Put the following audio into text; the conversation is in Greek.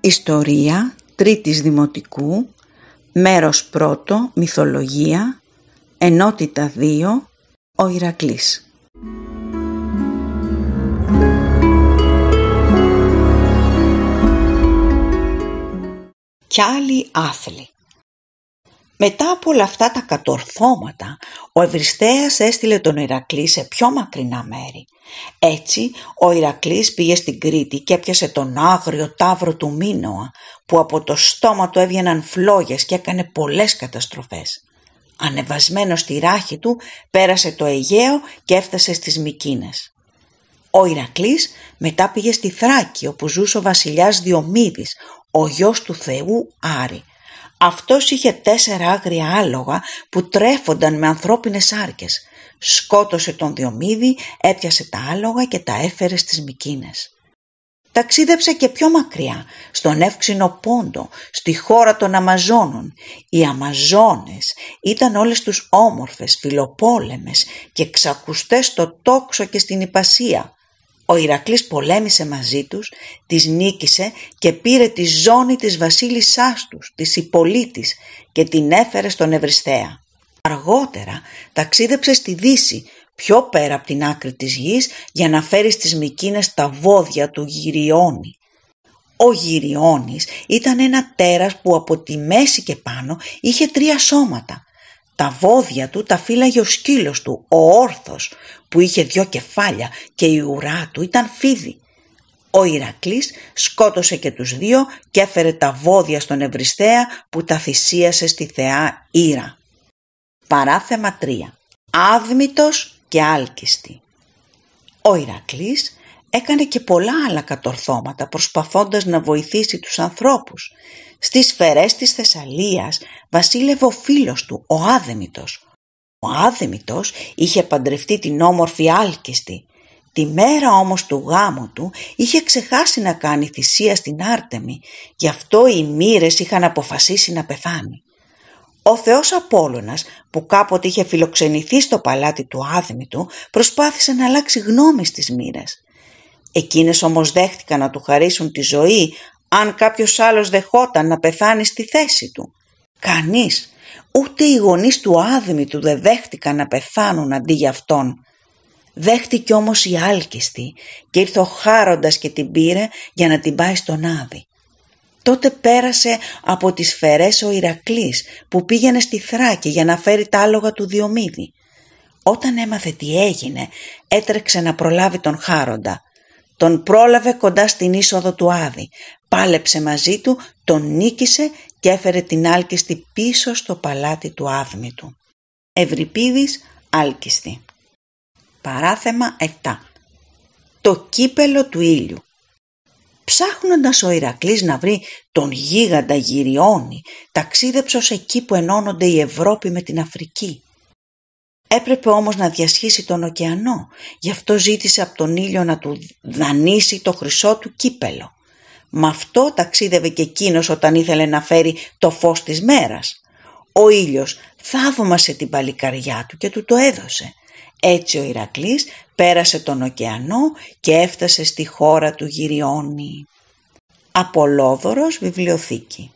Ιστορία Τρίτης Δημοτικού Μέρος πρώτο Μυθολογία Ενότητα 2 Ο Ηρακλής Κι άλλοι άθλοι μετά από όλα αυτά τα κατορθώματα, ο Ευριστέας έστειλε τον Ηρακλή σε πιο μακρινά μέρη. Έτσι, ο Ηρακλής πήγε στην Κρήτη και έπιασε τον άγριο τάβρο του Μίνωα, που από το στόμα του έβγαιναν φλόγες και έκανε πολλές καταστροφές. Ανεβασμένος στη ράχη του, πέρασε το Αιγαίο και έφτασε στις Μικίνες. Ο Ηρακλής μετά πήγε στη Θράκη, όπου ζούσε ο βασιλιάς Διομήδης, ο γιος του Θεού Άρη αυτός είχε τέσσερα άγρια άλογα που τρέφονταν με ανθρώπινες άρκες. Σκότωσε τον Διομήδη, έπιασε τα άλογα και τα έφερε στις Μικίνες. Ταξίδεψε και πιο μακριά, στον Εύξηνο Πόντο, στη χώρα των Αμαζόνων. Οι Αμαζόνες ήταν όλες τους όμορφες, φιλοπόλεμες και ξακουστές στο τόξο και στην υπασία. Ο Ηρακλής πολέμησε μαζί τους, τις νίκησε και πήρε τη ζώνη της βασίλισσάς τους, της Ιππολίτης και την έφερε στον Ευριστέα. Αργότερα ταξίδεψε στη Δύση, πιο πέρα από την άκρη της γης, για να φέρει στις Μικίνες τα βόδια του Γυριώνη. Ο Γυριώνης ήταν ένα τέρας που από τη μέση και πάνω είχε τρία σώματα τα βόδια του τα φύλαγε ο σκύλος του, ο όρθος, που είχε δυο κεφάλια και η ουρά του ήταν φίδι. Ο Ηρακλής σκότωσε και τους δύο και έφερε τα βόδια στον Ευριστέα που τα θυσίασε στη θεά Ήρα. Παράθεμα 3. Άδμητος και άλκιστη. Ο Ηρακλής έκανε και πολλά άλλα κατορθώματα προσπαθώντας να βοηθήσει τους ανθρώπους. Στις φερές της Θεσσαλίας βασίλευε ο φίλος του, ο Άδεμητος. Ο Άδεμητος είχε παντρευτεί την όμορφη Άλκιστη. Τη μέρα όμως του γάμου του είχε ξεχάσει να κάνει θυσία στην Άρτεμη, γι' αυτό οι μοίρες είχαν αποφασίσει να πεθάνει. Ο Θεός Απόλλωνας που κάποτε είχε φιλοξενηθεί στο παλάτι του Άδμητου προσπάθησε να αλλάξει γνώμη στις μοίρες. Εκείνες όμως δέχτηκαν να του χαρίσουν τη ζωή αν κάποιος άλλος δεχόταν να πεθάνει στη θέση του. Κανείς, ούτε οι γονείς του του δεν δέχτηκαν να πεθάνουν αντί για αυτόν. Δέχτηκε όμως η Άλκηστη και ήρθε ο χάροντας και την πήρε για να την πάει στον Άδη. Τότε πέρασε από τις φερές ο Ηρακλής που πήγαινε στη Θράκη για να φέρει τα άλογα του Διομήδη. Όταν έμαθε τι έγινε έτρεξε να προλάβει τον χάροντα. Τον πρόλαβε κοντά στην είσοδο του Άδη, πάλεψε μαζί του, τον νίκησε και έφερε την άλκιστη πίσω στο παλάτι του του. Ευρυπίδης άλκιστη. Παράθεμα 7. Το κύπελο του ήλιου. Ψάχνοντας ο Ηρακλής να βρει τον γίγαντα Γυριώνη, ταξίδεψε εκεί που ενώνονται η Ευρώπη με την Αφρική. Έπρεπε όμως να διασχίσει τον ωκεανό, γι' αυτό ζήτησε από τον ήλιο να του δανείσει το χρυσό του κύπελο. Μ' αυτό ταξίδευε και εκείνος όταν ήθελε να φέρει το φως της μέρας. Ο ήλιος θαύμασε την παλικαριά του και του το έδωσε. Έτσι ο Ηρακλής πέρασε τον ωκεανό και έφτασε στη χώρα του Γυριώνη. Απολόδωρος βιβλιοθήκη.